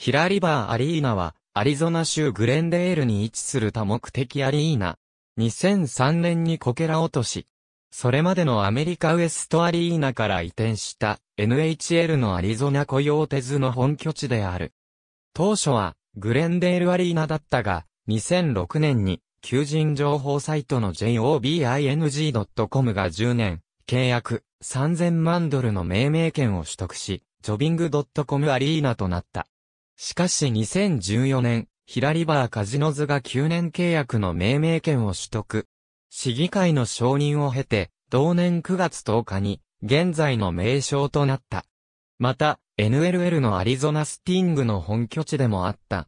ヒラリバーアリーナは、アリゾナ州グレンデールに位置する多目的アリーナ。2003年にこけら落とし。それまでのアメリカウエストアリーナから移転した NHL のアリゾナ雇用手図の本拠地である。当初はグレンデールアリーナだったが、2006年に求人情報サイトの jobing.com が10年、契約3000万ドルの命名権を取得し、ジョビング .com アリーナとなった。しかし2014年、ヒラリバー・カジノズが9年契約の命名権を取得。市議会の承認を経て、同年9月10日に、現在の名称となった。また、NLL のアリゾナスティングの本拠地でもあった。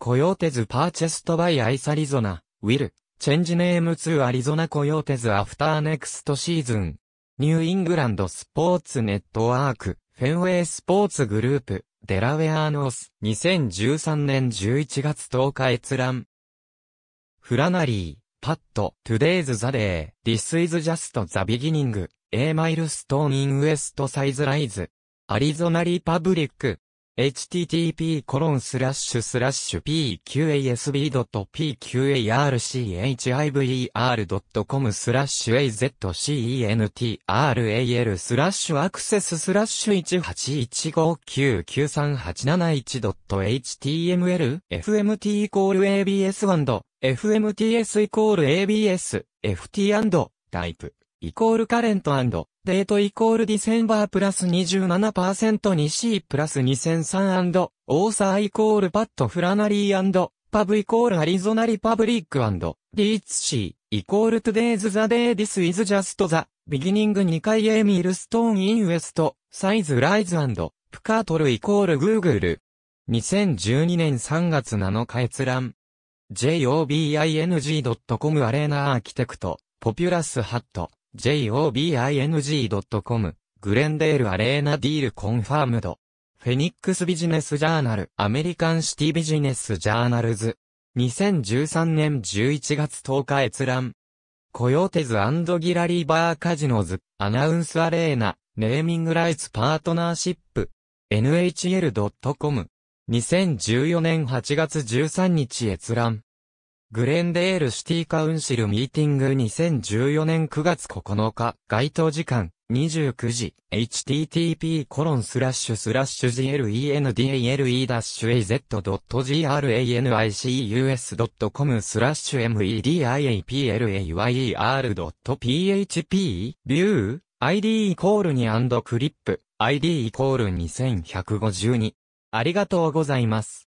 コヨーテズ・パーチェスト・バイ・アイサリゾナ、ウィル、チェンジネーム2アリゾナ・コヨーテズ・アフター・ネクストシーズン、ニューイングランド・スポーツ・ネットワーク、フェンウェイ・スポーツ・グループ、デラウェアノース、2013年11月10日閲覧。フラナリー、パット、Today's the day, This is just the beginning, A milestone in West Size Rise, アリゾナリパブリック。http://pqasb.pqarchiver.com スラッシュ azcentral スラッシュアクセススラッシュ181599387 1.html?fmt イコール a b s fmts イコール abs ft& タイプイコールカレントデートイコールディセンバープラス27%に C プラス2003オーサーイコールパッドフラナリーパブイコールアリゾナリパブリックディーツ C イコールトゥデイズザデイディスイズジャストザビギニング2回エミールストーンインウエストサイズライズプカートルイコールグーグル2012年3月7日閲覧 jobing.com アレーナアーキテクトポピュラスハット jobing.com グレンデールアレーナディールコンファームド。フェニックスビジネスジャーナルアメリカンシティビジネスジャーナルズ。2013年11月10日閲覧。コヨーテズギラリーバーカジノズアナウンスアレーナネーミングライツパートナーシップ NHL.com 2014年8月13日閲覧。グレンデールシティカウンシルミーティング2014年9月9日、該当時間、29時、http コロンスラッシュスラッシュ g l e n d a l e a z g r a n i c u s c o m スラッシュ mediaplayer.php ビュー ID イコール2クリップ ID イコール2152ありがとうございます。